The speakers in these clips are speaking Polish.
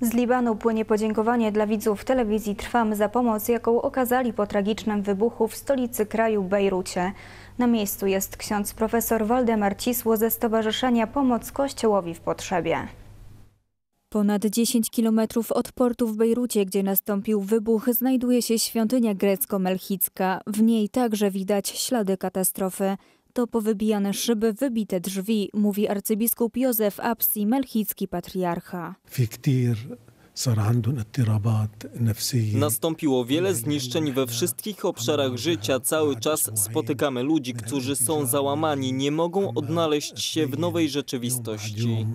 Z Libanu płynie podziękowanie dla widzów telewizji Trwam za pomoc, jaką okazali po tragicznym wybuchu w stolicy kraju Bejrucie. Na miejscu jest ksiądz profesor Waldemar Cisło ze Stowarzyszenia Pomoc Kościołowi w Potrzebie. Ponad 10 kilometrów od portu w Bejrucie, gdzie nastąpił wybuch, znajduje się świątynia grecko-melchicka. W niej także widać ślady katastrofy to powybijane szyby, wybite drzwi, mówi arcybiskup Józef Apsi, melchicki patriarcha. Nastąpiło wiele zniszczeń we wszystkich obszarach życia. Cały czas spotykamy ludzi, którzy są załamani, nie mogą odnaleźć się w nowej rzeczywistości.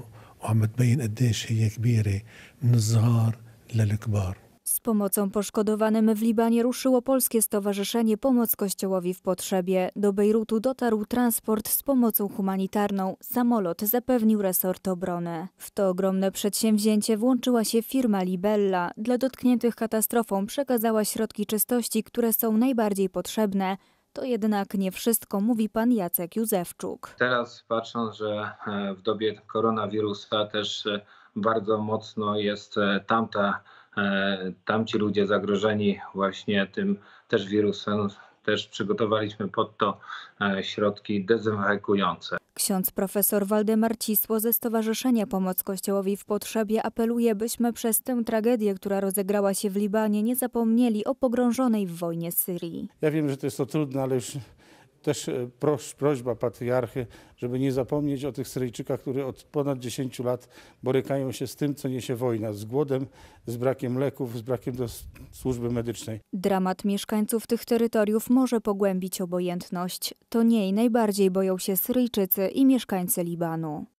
Z pomocą poszkodowanym w Libanie ruszyło Polskie Stowarzyszenie Pomoc Kościołowi w Potrzebie. Do Bejrutu dotarł transport z pomocą humanitarną. Samolot zapewnił resort obrony. W to ogromne przedsięwzięcie włączyła się firma Libella. Dla dotkniętych katastrofą przekazała środki czystości, które są najbardziej potrzebne to jednak nie wszystko, mówi pan Jacek Józefczuk. Teraz patrząc, że e, w dobie koronawirusa też e, bardzo mocno jest e, tamta, tamci ludzie zagrożeni właśnie tym też wirusem, też przygotowaliśmy pod to e, środki dezynfekujące. Ksiądz profesor Waldemar Cisło ze Stowarzyszenia Pomoc Kościołowi w Potrzebie apeluje, byśmy przez tę tragedię, która rozegrała się w Libanie, nie zapomnieli o pogrążonej w wojnie Syrii. Ja wiem, że to jest to trudne, ale już też e, prośba patriarchy, żeby nie zapomnieć o tych Syryjczykach, którzy od ponad 10 lat borykają się z tym, co niesie wojna, z głodem, z brakiem leków, z brakiem do służby medycznej. Dramat mieszkańców tych terytoriów może pogłębić obojętność. To niej najbardziej boją się Syryjczycy i mieszkańcy Libanu.